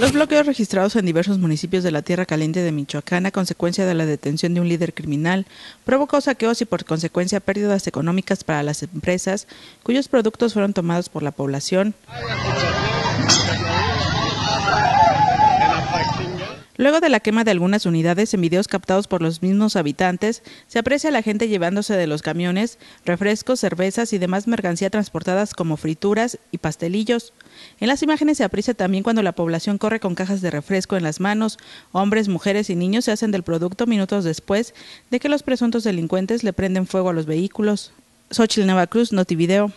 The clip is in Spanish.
Los bloqueos registrados en diversos municipios de la Tierra Caliente de Michoacán a consecuencia de la detención de un líder criminal provocó saqueos y por consecuencia pérdidas económicas para las empresas cuyos productos fueron tomados por la población. Luego de la quema de algunas unidades en videos captados por los mismos habitantes, se aprecia a la gente llevándose de los camiones refrescos, cervezas y demás mercancía transportadas como frituras y pastelillos. En las imágenes se aprecia también cuando la población corre con cajas de refresco en las manos, hombres, mujeres y niños se hacen del producto minutos después de que los presuntos delincuentes le prenden fuego a los vehículos. Xochitl Cruz, Notivideo.